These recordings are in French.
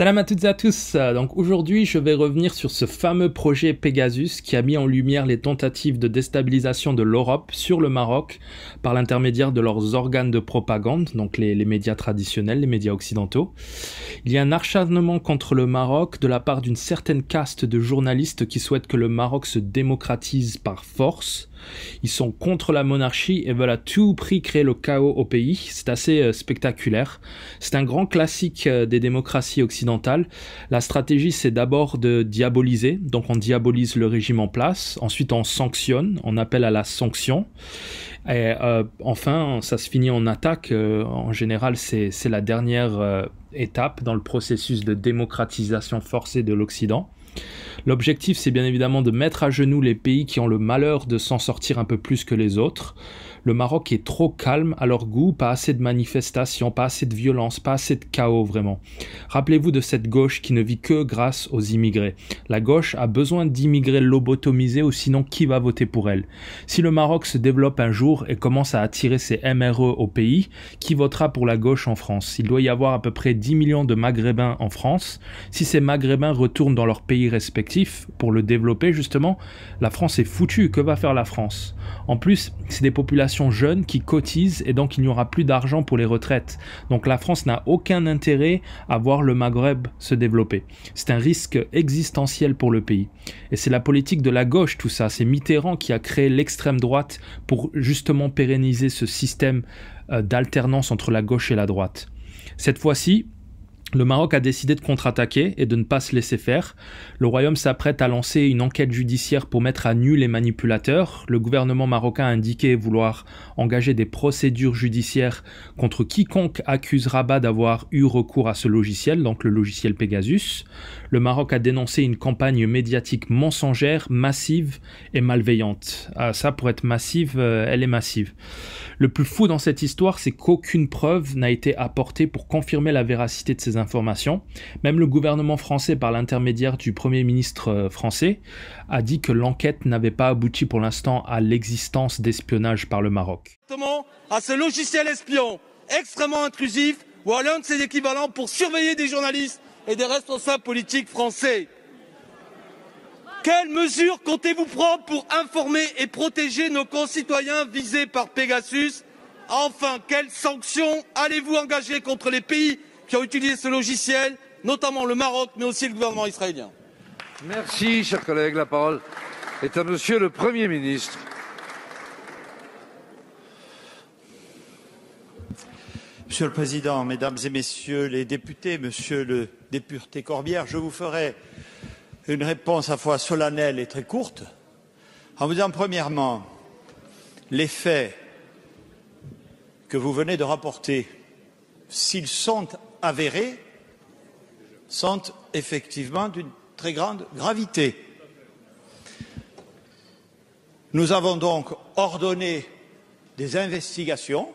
Salam à toutes et à tous. Donc aujourd'hui, je vais revenir sur ce fameux projet Pegasus qui a mis en lumière les tentatives de déstabilisation de l'Europe sur le Maroc par l'intermédiaire de leurs organes de propagande, donc les, médias traditionnels, les médias occidentaux. Il y a un acharnement contre le Maroc de la part d'une certaine caste de journalistes qui souhaitent que le Maroc se démocratise par force ils sont contre la monarchie et veulent à tout prix créer le chaos au pays. C'est assez euh, spectaculaire. C'est un grand classique euh, des démocraties occidentales. La stratégie, c'est d'abord de diaboliser. Donc on diabolise le régime en place. Ensuite, on sanctionne. On appelle à la sanction. Et euh, enfin, ça se finit en attaque. en général, c'est la dernière étape dans le processus de démocratisation forcée de l'Occident. L'objectif, c'est bien évidemment de mettre à genoux les pays qui ont le malheur de s'en sortir un peu plus que les autres. Le Maroc est trop calme à leur goût, pas assez de manifestations, pas assez de violence, pas assez de chaos vraiment. Rappelez-vous de cette gauche qui ne vit que grâce aux immigrés. La gauche a besoin d'immigrés lobotomisés ou sinon qui va voter pour elle Si le Maroc se développe un jour et commence à attirer ses MRE au pays, qui votera pour la gauche en France Il doit y avoir à peu près 10 millions de Maghrébins en France. Si ces Maghrébins retournent dans leur pays respectifs pour le développer justement, la France est foutue. Que va faire la France En plus, c'est des populations jeunes qui cotisent et donc il n'y aura plus d'argent pour les retraites. Donc la France n'a aucun intérêt à voir le Maghreb se développer. C'est un risque existentiel pour le pays. Et c'est la politique de la gauche tout ça. C'est Mitterrand qui a créé l'extrême droite pour justement pérenniser ce système euh, d'alternance entre la gauche et la droite. Cette fois-ci, le Maroc a décidé de contre-attaquer et de ne pas se laisser faire. Le royaume s'apprête à lancer une enquête judiciaire pour mettre à nu les manipulateurs. Le gouvernement marocain a indiqué vouloir engager des procédures judiciaires contre quiconque accuse Rabat d'avoir eu recours à ce logiciel, donc le logiciel Pegasus. Le Maroc a dénoncé une campagne médiatique mensongère, massive et malveillante. Ah, ça, pour être massive, euh, elle est massive. Le plus fou dans cette histoire, c'est qu'aucune preuve n'a été apportée pour confirmer la véracité de ces même le gouvernement français, par l'intermédiaire du Premier ministre euh, français, a dit que l'enquête n'avait pas abouti pour l'instant à l'existence d'espionnage par le Maroc. À ce logiciel espion extrêmement intrusif ou à l'un de ses équivalents pour surveiller des journalistes et des responsables politiques français. Quelles mesures comptez-vous prendre pour informer et protéger nos concitoyens visés par Pegasus Enfin, quelles sanctions allez-vous engager contre les pays qui ont utilisé ce logiciel, notamment le Maroc, mais aussi le gouvernement israélien. Merci, cher collègue. La parole est à Monsieur le Premier ministre. Monsieur le Président, Mesdames et Messieurs les députés, Monsieur le député Corbière, je vous ferai une réponse à fois solennelle et très courte en vous disant premièrement les faits que vous venez de rapporter, s'ils sont avérées sont effectivement d'une très grande gravité. Nous avons donc ordonné des investigations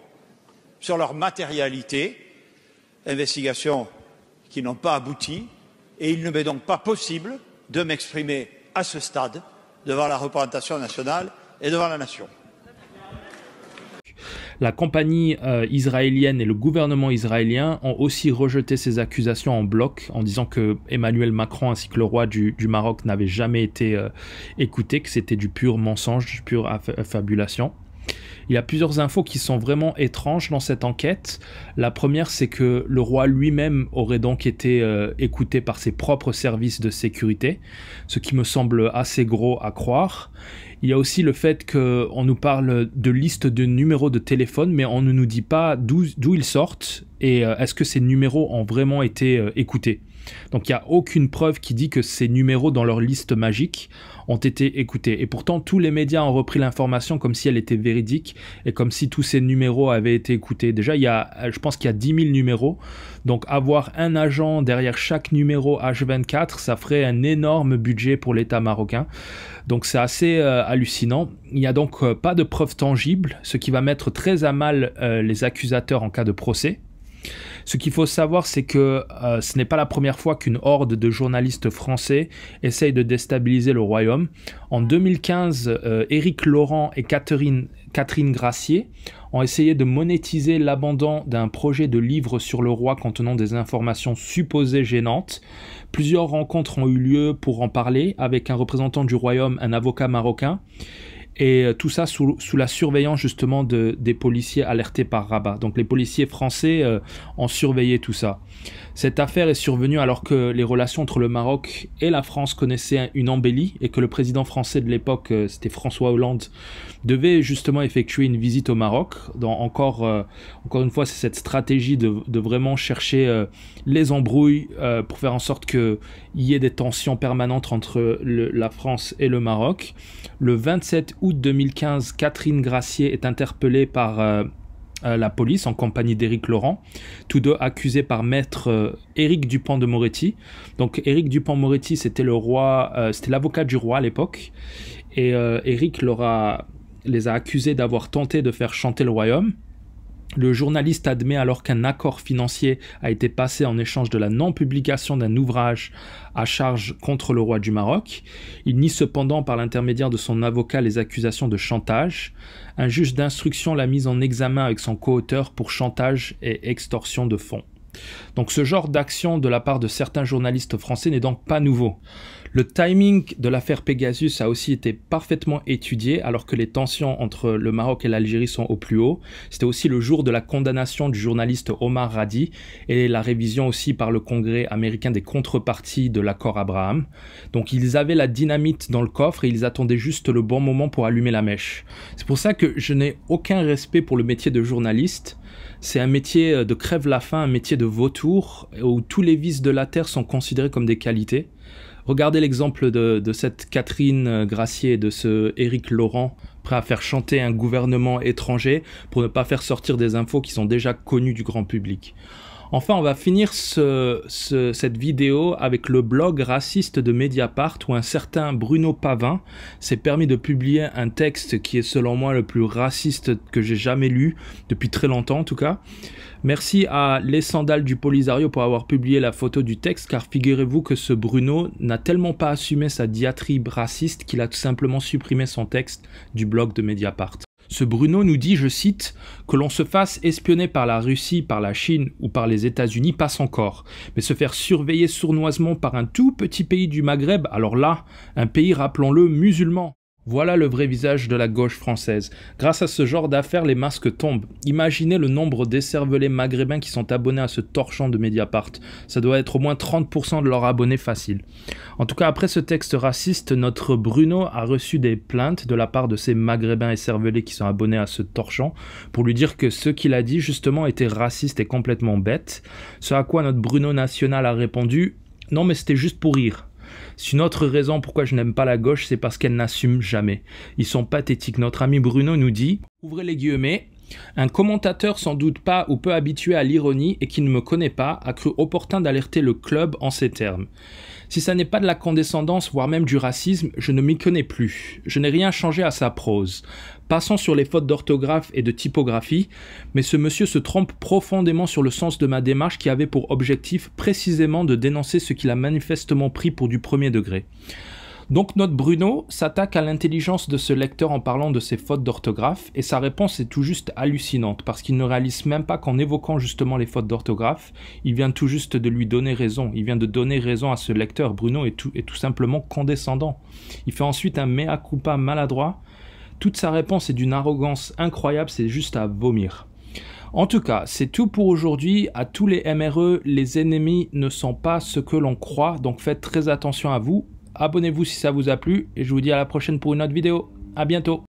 sur leur matérialité, investigations qui n'ont pas abouti, et il ne m'est donc pas possible de m'exprimer à ce stade devant la représentation nationale et devant la nation. La compagnie euh, israélienne et le gouvernement israélien ont aussi rejeté ces accusations en bloc en disant que Emmanuel Macron ainsi que le roi du, Maroc n'avaient jamais été euh, écoutés, que c'était du pur mensonge, du pur affabulation. Il y a plusieurs infos qui sont vraiment étranges dans cette enquête. La première, c'est que le roi lui-même aurait donc été euh, écouté par ses propres services de sécurité, ce qui me semble assez gros à croire. Il y a aussi le fait qu'on nous parle de listes de numéros de téléphone, mais on ne nous dit pas d'où ils sortent et euh, est-ce que ces numéros ont vraiment été euh, écoutés. Donc il n'y a aucune preuve qui dit que ces numéros dans leur liste magique ont été écoutés. Et pourtant, tous les médias ont repris l'information comme si elle était véridique et comme si tous ces numéros avaient été écoutés. Déjà, y a, euh, je pense qu'il y a 10 000 numéros. Donc avoir un agent derrière chaque numéro H24, ça ferait un énorme budget pour l'État marocain. Donc c'est assez euh, hallucinant. Il n'y a donc euh, pas de preuves tangibles, ce qui va mettre très à mal les accusateurs en cas de procès. Ce qu'il faut savoir, c'est que euh, ce n'est pas la première fois qu'une horde de journalistes français essaye de déstabiliser le royaume. En 2015, euh, Éric Laurent et Catherine, Catherine Gracier ont essayé de monétiser l'abandon d'un projet de livre sur le roi contenant des informations supposées gênantes. Plusieurs rencontres ont eu lieu pour en parler avec un représentant du royaume, un avocat marocain. Et euh, tout ça sous, la surveillance justement de, des policiers alertés par Rabat. Donc les policiers français euh, ont surveillé tout ça. Cette affaire est survenue alors que les relations entre le Maroc et la France connaissaient une embellie et que le président français de l'époque, euh, c'était François Hollande, devait justement effectuer une visite au Maroc. Dans, encore, encore une fois, c'est cette stratégie de, vraiment chercher les embrouilles pour faire en sorte qu'il y ait des tensions permanentes entre la France et le Maroc. Le 27 août, 2015, Catherine Gracier est interpellée par euh, euh, la police en compagnie d'Éric Laurent, tous deux accusés par maître euh, Éric Dupont de Moretti. Donc Éric Dupont Moretti, c'était le roi, c'était l'avocat du roi à l'époque, et Éric les a accusés d'avoir tenté de faire chanter le royaume. Le journaliste admet alors qu'un accord financier a été passé en échange de la non-publication d'un ouvrage à charge contre le roi du Maroc. Il nie cependant par l'intermédiaire de son avocat les accusations de chantage. Un juge d'instruction l'a mise en examen avec son co-auteur pour chantage et extorsion de fonds. Donc ce genre d'action de la part de certains journalistes français n'est donc pas nouveau. Le timing de l'affaire Pegasus a aussi été parfaitement étudié alors que les tensions entre le Maroc et l'Algérie sont au plus haut. C'était aussi le jour de la condamnation du journaliste Omar Radi et la révision aussi par le Congrès américain des contreparties de l'accord Abraham. Donc ils avaient la dynamite dans le coffre et ils attendaient juste le bon moment pour allumer la mèche. C'est pour ça que je n'ai aucun respect pour le métier de journaliste c'est un métier euh, de crève la faim, un métier de vautour, où tous les vices de la terre sont considérés comme des qualités. Regardez l'exemple de, cette Catherine euh, Gracier, de ce Éric Laurent, prêt à faire chanter un gouvernement étranger pour ne pas faire sortir des infos qui sont déjà connues du grand public. Enfin, on va finir ce, cette vidéo avec le blog raciste de Mediapart où un certain Bruno Pavin s'est permis de publier un texte qui est selon moi le plus raciste que j'ai jamais lu, depuis très longtemps en tout cas. Merci à Les Sandales du Polisario pour avoir publié la photo du texte, car figurez-vous que ce Bruno n'a tellement pas assumé sa diatribe raciste qu'il a tout simplement supprimé son texte du blog de Mediapart. Ce Bruno nous dit, je cite, que l'on se fasse espionner par la Russie, par la Chine ou par les États-Unis passe encore, mais se faire surveiller sournoisement par un tout petit pays du Maghreb, alors là, un pays, rappelons-le, musulman, voilà le vrai visage de la gauche française. Grâce à ce genre d'affaires, les masques tombent. Imaginez le nombre d'écervelés maghrébins qui sont abonnés à ce torchon de Mediapart. Ça doit être au moins 30% de leurs abonnés faciles. En tout cas, après ce texte raciste, notre Bruno a reçu des plaintes de la part de ces maghrébins écervelés qui sont abonnés à ce torchon pour lui dire que ce qu'il a dit justement était raciste et complètement bête. Ce à quoi notre Bruno national a répondu Non, mais c'était juste pour rire. C'est une autre raison pourquoi je n'aime pas la gauche, c'est parce qu'elle n'assume jamais. Ils sont pathétiques. Notre ami Bruno nous dit, ouvrez les guillemets, un commentateur sans doute pas ou peu habitué à l'ironie et qui ne me connaît pas a cru opportun d'alerter le club en ces termes. Si ça n'est pas de la condescendance, voire même du racisme, je ne m'y connais plus. Je n'ai rien changé à sa prose. Passons sur les fautes d'orthographe et de typographie, mais ce monsieur se trompe profondément sur le sens de ma démarche qui avait pour objectif précisément de dénoncer ce qu'il a manifestement pris pour du premier degré. Donc notre Bruno s'attaque à l'intelligence de ce lecteur en parlant de ses fautes d'orthographe et sa réponse est tout juste hallucinante parce qu'il ne réalise même pas qu'en évoquant justement les fautes d'orthographe, il vient tout juste de lui donner raison, il vient de donner raison à ce lecteur. Bruno est tout, est tout simplement condescendant. Il fait ensuite un mea culpa maladroit. Toute sa réponse est d'une arrogance incroyable, c'est juste à vomir. En tout cas, c'est tout pour aujourd'hui. À tous les MRE, les ennemis ne sont pas ce que l'on croit, donc faites très attention à vous. Abonnez-vous si ça vous a plu et je vous dis à la prochaine pour une autre vidéo. A bientôt